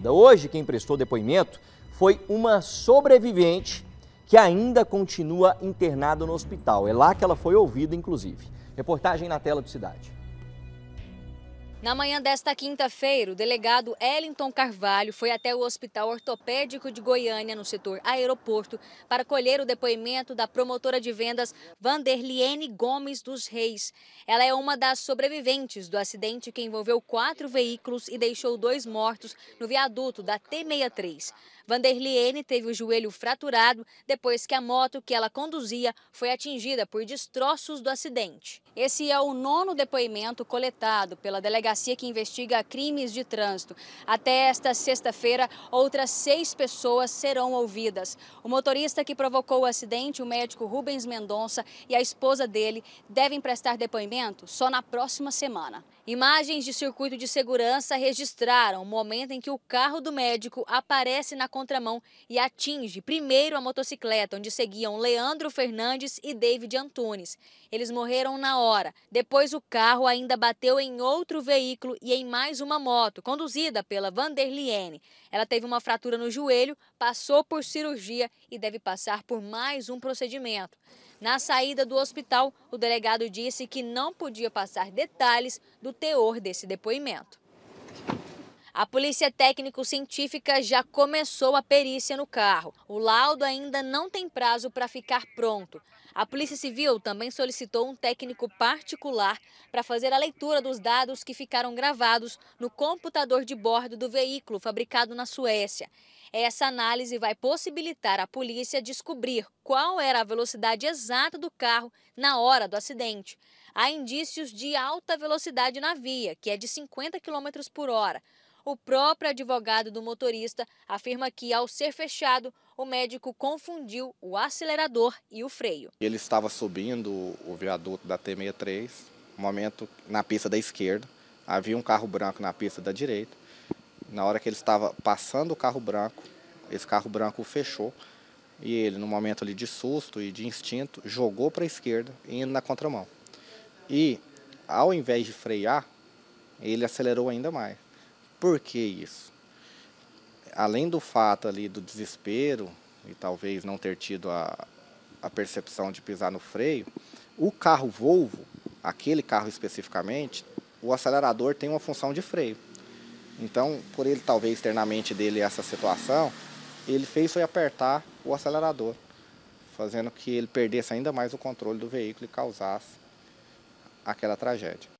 rápida. Hoje, quem prestou depoimento foi uma sobrevivente que ainda continua internada no hospital. É lá que ela foi ouvida, inclusive. Reportagem na tela do Cidade. Na manhã desta quinta-feira, o delegado Ellington Carvalho foi até o Hospital Ortopédico de Goiânia, no setor aeroporto, para colher o depoimento da promotora de vendas Vanderliene Gomes dos Reis. Ela é uma das sobreviventes do acidente que envolveu quatro veículos e deixou dois mortos no viaduto da T63. Vanderliene teve o joelho fraturado depois que a moto que ela conduzia foi atingida por destroços do acidente. Esse é o nono depoimento coletado pela delegada delegacia que investiga crimes de trânsito. Até esta sexta-feira, outras seis pessoas serão ouvidas. O motorista que provocou o acidente, o médico Rubens Mendonça e a esposa dele devem prestar depoimento só na próxima semana. Imagens de circuito de segurança registraram o momento em que o carro do médico aparece na contramão e atinge primeiro a motocicleta, onde seguiam Leandro Fernandes e David Antunes. Eles morreram na hora. Depois, o carro ainda bateu em outro veículo e em mais uma moto, conduzida pela Vanderliene. Ela teve uma fratura no joelho, passou por cirurgia e deve passar por mais um procedimento. Na saída do hospital, o delegado disse que não podia passar detalhes do teor desse depoimento. A polícia técnico-científica já começou a perícia no carro. O laudo ainda não tem prazo para ficar pronto. A Polícia Civil também solicitou um técnico particular para fazer a leitura dos dados que ficaram gravados no computador de bordo do veículo fabricado na Suécia. Essa análise vai possibilitar a polícia descobrir qual era a velocidade exata do carro na hora do acidente. Há indícios de alta velocidade na via, que é de 50 km por hora. O próprio advogado do motorista afirma que, ao ser fechado, o médico confundiu o acelerador e o freio. Ele estava subindo o viaduto da T63, momento na pista da esquerda. Havia um carro branco na pista da direita. Na hora que ele estava passando o carro branco, esse carro branco fechou e ele, no momento ali de susto e de instinto, jogou para a esquerda, indo na contramão. E, ao invés de frear, ele acelerou ainda mais. Por que isso? Além do fato ali do desespero e talvez não ter tido a, a percepção de pisar no freio, o carro Volvo, aquele carro especificamente, o acelerador tem uma função de freio. Então, por ele talvez ter na mente dele essa situação, ele fez foi apertar o acelerador, fazendo que ele perdesse ainda mais o controle do veículo e causasse aquela tragédia.